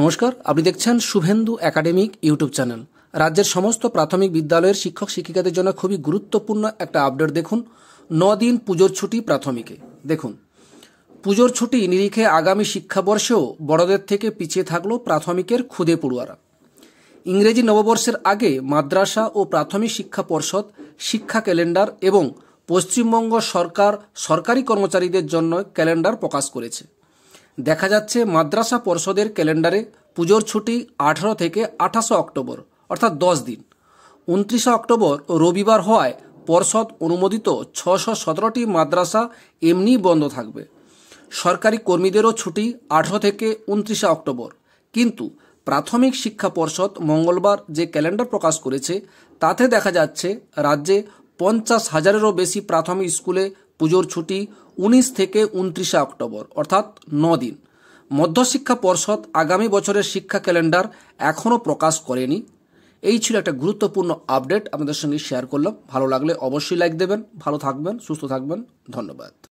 নমস্কার আপনি দেখছেন শুভেন্দু একাডেমিক ইউটিউব চ্যানেল রাজ্যের সমস্ত প্রাথমিক বিদ্যালয়ের শিক্ষক শিক্ষিকাদের জন্য খুবই গুরুত্বপূর্ণ একটা আপডেট দেখুন ন দিন পুজোর ছুটি প্রাথমিকে দেখুন পুজোর ছুটি নিরিখে আগামী শিক্ষাবর্ষেও বড়দের থেকে পিছিয়ে থাকলো প্রাথমিকের ক্ষুদে পড়ুয়ারা ইংরেজি নববর্ষের আগে মাদ্রাসা ও প্রাথমিক শিক্ষা পর্ষদ শিক্ষা ক্যালেন্ডার এবং পশ্চিমবঙ্গ সরকার সরকারি কর্মচারীদের জন্য ক্যালেন্ডার প্রকাশ করেছে দেখা যাচ্ছে মাদ্রাসা পর্ষদের ক্যালেন্ডারে পুজোর ছুটি আঠারো থেকে আঠাশো অক্টোবর অর্থাৎ দশ দিন উনত্রিশে অক্টোবর রবিবার হওয়ায় পর্ষদ অনুমোদিত ছশো সতেরোটি মাদ্রাসা এমনি বন্ধ থাকবে সরকারি কর্মীদেরও ছুটি আঠারো থেকে উনত্রিশে অক্টোবর কিন্তু প্রাথমিক শিক্ষা পর্ষদ মঙ্গলবার যে ক্যালেন্ডার প্রকাশ করেছে তাতে দেখা যাচ্ছে রাজ্যে পঞ্চাশ হাজারেরও বেশি প্রাথমিক স্কুলে পুজোর ছুটি উনিশ থেকে উনত্রিশে অক্টোবর অর্থাৎ ন দিন মধ্যশিক্ষা পর্ষদ আগামী বছরের শিক্ষা ক্যালেন্ডার এখনও প্রকাশ করেনি এই ছিল একটা গুরুত্বপূর্ণ আপডেট আপনাদের সঙ্গে শেয়ার করলাম ভালো লাগলে অবশ্যই লাইক দেবেন ভালো থাকবেন সুস্থ থাকবেন ধন্যবাদ